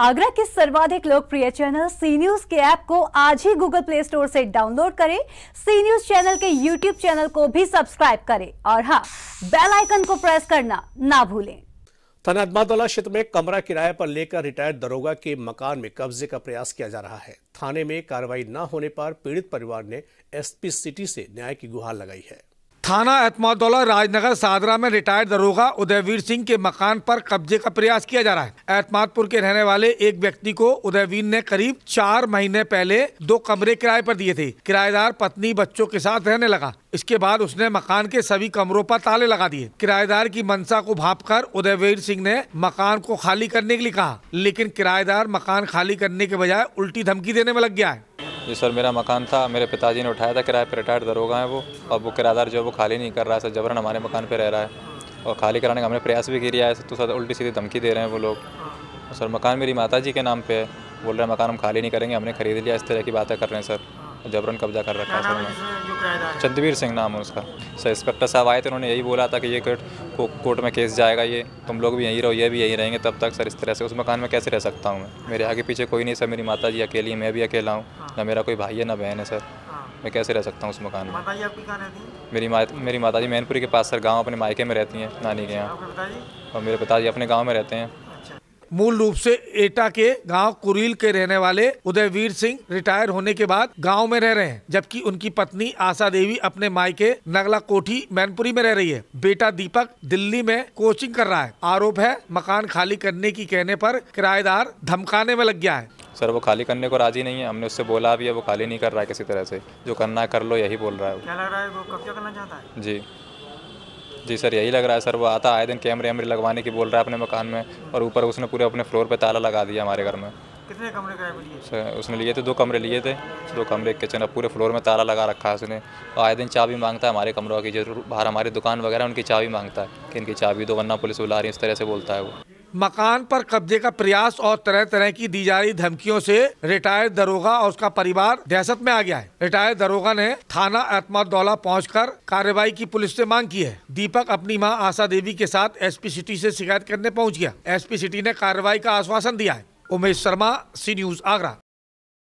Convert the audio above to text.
आगरा के सर्वाधिक लोकप्रिय चैनल सी न्यूज के ऐप को आज ही गूगल प्ले स्टोर से डाउनलोड करें सी न्यूज चैनल के यूट्यूब चैनल को भी सब्सक्राइब करें और हाँ बेल आइकन को प्रेस करना ना भूलें थाना अदमादौला क्षेत्र में कमरा किराए पर लेकर रिटायर्ड दरोगा के मकान में कब्जे का प्रयास किया जा रहा है थाने में कार्रवाई न होने पर पीड़ित परिवार ने एसपी सिटी से न्याय की गुहार लगाई है थाना एतमादौला राजनगर सादरा में रिटायर्ड दरोगा उदयवीर सिंह के मकान पर कब्जे का प्रयास किया जा रहा है एतमादपुर के रहने वाले एक व्यक्ति को उदयवीर ने करीब चार महीने पहले दो कमरे किराए पर दिए थे किराएदार पत्नी बच्चों के साथ रहने लगा इसके बाद उसने मकान के सभी कमरों पर ताले लगा दिए किराएदार की मंशा को भाप कर उदयवीर सिंह ने मकान को खाली करने के लिए कहा लेकिन किराएदार मकान खाली करने के बजाय उल्टी धमकी देने में लग गया है जी सर मेरा मकान था मेरे पिताजी ने उठाया था किराए पर रिटायर्ड दरोगा हैं वो और वो किरायादार जो वो खाली नहीं कर रहा है सर जबरन हमारे मकान पर रह रहा है और खाली कराने का हमने प्रयास भी किया है तो सर उल्टी सीधी धमकी दे रहे हैं वो लोग सर मकान मेरी माता जी के नाम पर है बोल रहे हैं मकान हम खाली नहीं करेंगे हमने ख़रीद लिया इस तरह की बातें कर रहे हैं सर जबरन कब्जा कर रखा है सर चंदवीर सिंह नाम है उसका सर इंस्पेक्टर साहब आए थे उन्होंने यही बोला था कि ये कोर्ट को, कोर्ट में केस जाएगा ये तुम लोग भी यहीं रहो ये भी यहीं रहेंगे तब तक सर इस तरह से उस मकान में कैसे रह सकता हूँ मैं मेरे आगे पीछे कोई नहीं सर मेरी माता जी अकेली मैं भी अकेला हूँ हाँ। ना मेरा कोई भाई है ना बहन है सर हाँ। मैं कैसे रह सकता हूँ उस मकान में मेरी माता मेरी माता जी मैनपुरी के पास सर गाँव अपने मायके में रहती हैं नानी के अच्छा, यहाँ और मेरे पिताजी अपने गाँव में रहते हैं मूल रूप से एटा के गांव कुरील के रहने वाले उदयवीर सिंह रिटायर होने के बाद गांव में रह रहे हैं जबकि उनकी पत्नी आशा देवी अपने मायके नगला कोठी मैनपुरी में रह रही है बेटा दीपक दिल्ली में कोचिंग कर रहा है आरोप है मकान खाली करने की कहने पर किराएदार धमकाने में लग गया है सर वो खाली करने को राजी नहीं है हमने उससे बोला भी है वो खाली नहीं कर रहा है किसी तरह से जो करना है कर लो यही बोल रहा है क्या लग रहा है वो करना चाहता है जी जी सर यही लग रहा है सर वो आता आए दिन कैमरे वैमरे लगवाने की बोल रहा है अपने मकान में और ऊपर उसने पूरे अपने फ्लोर पर ताला लगा दिया हमारे घर में कितने कमरे सर उसने लिए थे दो कमरे लिए थे दो कमरे किचन अब पूरे फ्लोर में ताला लगा रखा है उसने और आए दिन चाबी मांगता है हमारे कमरों की जरूर बाहर हमारी दुकान वगैरह उनकी चाबी मांगता है कि इनकी चाबी दो वरना पुलिस बुला रही है इस तरह से बोलता है वो मकान पर कब्जे का प्रयास और तरह तरह की दी जा रही धमकियों से रिटायर्ड दरोगा और उसका परिवार दहशत में आ गया है रिटायर्ड दरोगा ने थाना पहुँच कर कार्रवाई की पुलिस से मांग की है दीपक अपनी मां आशा देवी के साथ एसपी सिटी से शिकायत करने पहुंच गया एसपी सिटी ने कार्रवाई का आश्वासन दिया है उमेश शर्मा सी न्यूज आगरा